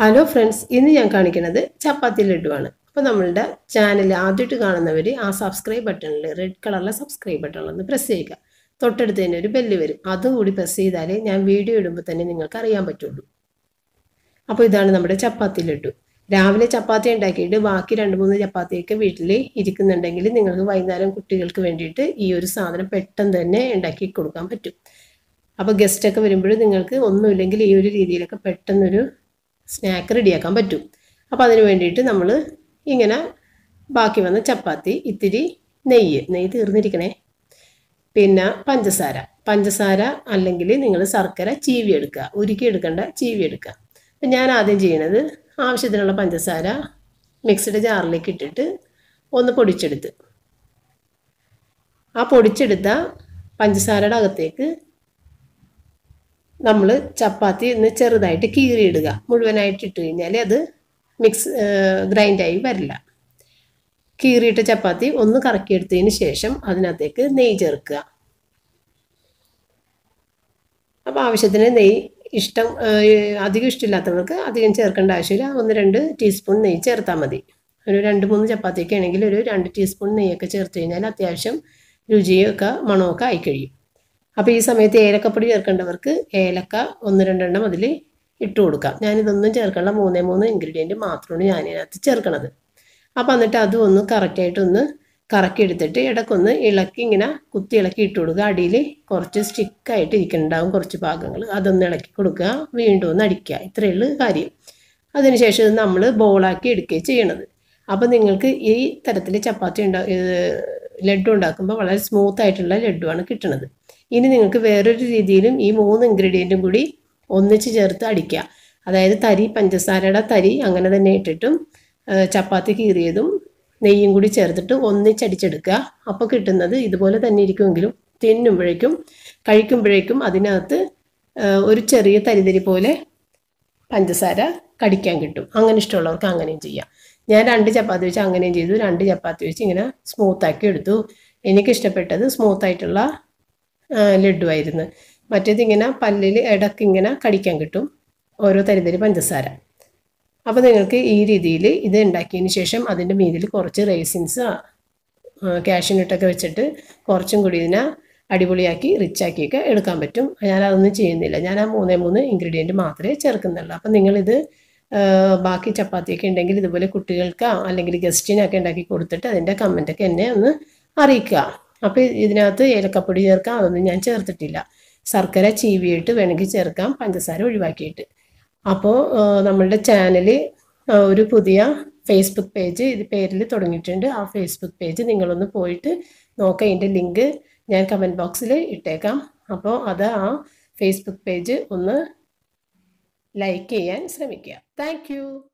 hello friends ഇന്ന് ഞാൻ കാണിക്കുന്നത് ചപ്പാത്തി ലഡുവാണ് അപ്പോൾ നമ്മളുടെ ചാനൽ ആദ്യമായിട്ട് കാണുന്നവർ ആ സബ്സ്ക്രൈബ് ബട്ടണിൽ റെഡ് കളറിലെ സബ്സ്ക്രൈബ് ബട്ടണിലൊന്ന് പ്രസ് ചെയ്യുക തൊട്ടടുത്ത് തന്നെ ഒരു ബെല്ല് വരും അതുകൂടി പ്രസ് ചെയ്താലേ ഞാൻ വീഡിയോ ഇടുമ്പോൾ തന്നെ നിങ്ങൾക്ക് അറിയാൻ പറ്റുള്ളൂ അപ്പോൾ ഇതാണ് നമ്മുടെ ചപ്പാത്തി ലഡു രാവിലെ ചപ്പാത്തി ഉണ്ടാക്കിയിട്ട് ബാക്കി രണ്ട് മൂന്ന് ചപ്പാത്തിയൊക്കെ വീട്ടിൽ ഇരിക്കുന്നുണ്ടെങ്കിൽ നിങ്ങൾക്ക് വൈകുന്നേരം കുട്ടികൾക്ക് വേണ്ടിയിട്ട് ഈ ഒരു സാധനം പെട്ടെന്ന് തന്നെ ഉണ്ടാക്കി കൊടുക്കാൻ പറ്റും അപ്പോൾ ഗസ്റ്റൊക്കെ വരുമ്പോഴും നിങ്ങൾക്ക് ഒന്നുമില്ലെങ്കിൽ ഈ ഒരു രീതിയിലൊക്കെ പെട്ടെന്നൊരു സ്നാക്ക് റെഡിയാക്കാൻ പറ്റും അപ്പോൾ അതിന് വേണ്ടിയിട്ട് നമ്മൾ ഇങ്ങനെ ബാക്കി വന്ന ചപ്പാത്തി ഇത്തിരി നെയ്യ് നെയ്യ് തീർന്നിരിക്കണേ പിന്നെ പഞ്ചസാര പഞ്ചസാര അല്ലെങ്കിൽ നിങ്ങൾ ശർക്കര ചീവി എടുക്കുക ഉരുക്കി എടുക്കേണ്ട ചീവി എടുക്കുക അപ്പം ഞാൻ ആദ്യം ചെയ്യണത് ആവശ്യത്തിനുള്ള പഞ്ചസാര മിക്സിഡ് ജാറിലേക്ക് ഇട്ടിട്ട് ഒന്ന് പൊടിച്ചെടുത്ത് ആ പൊടിച്ചെടുത്ത പഞ്ചസാരയുടെ അകത്തേക്ക് നമ്മൾ ചപ്പാത്തി ഒന്ന് ചെറുതായിട്ട് കീറിയിടുക മുഴുവനായിട്ട് ഇട്ട് കഴിഞ്ഞാൽ അത് മിക്സ് ഗ്രൈൻഡായി വരില്ല കീറിയിട്ട ചപ്പാത്തി ഒന്ന് കറക്കിയെടുത്തതിന് ശേഷം അതിനകത്തേക്ക് നെയ്യ് ചേർക്കുക അപ്പോൾ ആവശ്യത്തിന് നെയ്യ് ഇഷ്ടം അധികം ഇഷ്ടമില്ലാത്തവർക്ക് അധികം ചേർക്കേണ്ട ആവശ്യമില്ല ഒന്ന് രണ്ട് ടീസ്പൂൺ നെയ്യ് ചേർത്താൽ മതി ഒരു രണ്ട് മൂന്ന് ചപ്പാത്തിയൊക്കെ ആണെങ്കിൽ ഒരു രണ്ട് ടീസ്പൂൺ നെയ്യൊക്കെ ചേർത്ത് കഴിഞ്ഞാൽ അത്യാവശ്യം രുചിയൊക്കെ മണമൊക്കെ ആയിക്കഴിയും അപ്പോൾ ഈ സമയത്ത് ഏലക്കപ്പൊടി ചേർക്കേണ്ടവർക്ക് ഏലക്ക ഒന്ന് രണ്ടെണ്ണം അതിൽ ഇട്ട് കൊടുക്കാം ഞാനിതൊന്നും ചേർക്കണ്ട മൂന്നേ മൂന്ന് ഇൻഗ്രീഡിയൻറ്റ് മാത്രമാണ് ഞാൻ ചേർക്കണത് അപ്പോൾ എന്നിട്ട് അതും ഒന്ന് കറക്റ്റായിട്ടൊന്ന് കറക്കി എടുത്തിട്ട് ഇടയ്ക്കൊന്ന് ഇളക്കി ഇങ്ങനെ കുത്തി ഇളക്കി ഇട്ട് കൊടുക്കുക അടിയിൽ കുറച്ച് സ്റ്റിക്കായിട്ട് ഇരിക്കുന്നുണ്ടാവും കുറച്ച് ഭാഗങ്ങൾ അതൊന്ന് ഇളക്കി കൊടുക്കുക വീണ്ടും ഒന്ന് അടിക്കുക ഇത്രയേ ഉള്ളൂ കാര്യം അതിനുശേഷം നമ്മൾ ബോളാക്കി എടുക്കുകയാണ് ചെയ്യണത് അപ്പോൾ നിങ്ങൾക്ക് ഈ തരത്തിൽ ചപ്പാത്തി ഉണ്ടാ ലഡ്ഡു ഉണ്ടാക്കുമ്പോൾ വളരെ സ്മൂത്ത് ആയിട്ടുള്ള ആണ് കിട്ടുന്നത് ഇനി നിങ്ങൾക്ക് വേറൊരു രീതിയിലും ഈ മൂന്ന് ഇൻഗ്രീഡിയൻറ്റും കൂടി ഒന്നിച്ച് ചേർത്ത് അടിക്കുക അതായത് തരി പഞ്ചസാരയുടെ തരി അങ്ങനെ തന്നെ ഇട്ടിട്ടും ചപ്പാത്തി കീറിയതും നെയ്യും കൂടി ചേർത്തിട്ട് ഒന്നിച്ചടിച്ചെടുക്കുക അപ്പോൾ കിട്ടുന്നത് ഇതുപോലെ തന്നെ ഇരിക്കുമെങ്കിലും തിന്നുമ്പോഴേക്കും കഴിക്കുമ്പോഴേക്കും അതിനകത്ത് ഒരു ചെറിയ തരിതരി പോലെ പഞ്ചസാര കടിക്കാൻ കിട്ടും അങ്ങനെ ഇഷ്ടമുള്ളവർക്ക് അങ്ങനെയും ചെയ്യാം ഞാൻ രണ്ട് ചപ്പാത്തി വെച്ച് അങ്ങനെയും ചെയ്തു രണ്ട് ചപ്പാത്തി വെച്ച് ഇങ്ങനെ സ്മൂത്താക്കി എടുത്തു എനിക്കിഷ്ടപ്പെട്ടത് സ്മൂത്തായിട്ടുള്ള ലഡുവായിരുന്നു മറ്റേത് ഇങ്ങനെ പല്ലിൽ ഇടയ്ക്ക് ഇങ്ങനെ കടിക്കാൻ കിട്ടും ഓരോ തരിതരി പഞ്ചസാര അപ്പോൾ നിങ്ങൾക്ക് ഈ രീതിയിൽ ഇത് ഉണ്ടാക്കിയതിന് ശേഷം അതിൻ്റെ മീതിൽ കുറച്ച് റേസിൻസ് ക്യാഷിനിട്ടൊക്കെ വെച്ചിട്ട് കുറച്ചും കൂടി ഇതിനെ അടിപൊളിയാക്കി റിച്ചാക്കിയൊക്കെ എടുക്കാൻ പറ്റും ഞാനതൊന്നും ചെയ്യുന്നില്ല ഞാൻ ആ മൂന്നേ മൂന്ന് ഇൻഗ്രീഡിയൻറ്റ് മാത്രമേ ചേർക്കുന്നുള്ളൂ അപ്പം നിങ്ങളിത് ബാക്കി ചപ്പാത്തിയൊക്കെ ഉണ്ടെങ്കിൽ ഇതുപോലെ കുട്ടികൾക്ക് അല്ലെങ്കിൽ ഗസ്റ്റിനൊക്കെ ഉണ്ടാക്കി കൊടുത്തിട്ട് അതിൻ്റെ കമൻറ്റൊക്കെ എന്നെ ഒന്ന് അറിയിക്കുക അപ്പോൾ ഇതിനകത്ത് ഏലക്കപ്പൊടി ചേർക്കാം അതൊന്നും ഞാൻ ചേർത്തിട്ടില്ല ശർക്കര ചീവിയിട്ട് വേണമെങ്കിൽ ചേർക്കാം പഞ്ചസാര ഒഴിവാക്കിയിട്ട് അപ്പോൾ നമ്മളുടെ ചാനൽ ഒരു പുതിയ ഫേസ്ബുക്ക് പേജ് ഇത് പേരിൽ തുടങ്ങിയിട്ടുണ്ട് ആ ഫേസ്ബുക്ക് പേജ് നിങ്ങളൊന്ന് പോയിട്ട് നോക്കുക അതിൻ്റെ ലിങ്ക് ഞാൻ കമൻറ്റ് ബോക്സിൽ ഇട്ടേക്കാം അപ്പോൾ അത് ആ ഫേസ്ബുക്ക് പേജ് ഒന്ന് ലൈക്ക് ചെയ്യാൻ ശ്രമിക്കുക താങ്ക്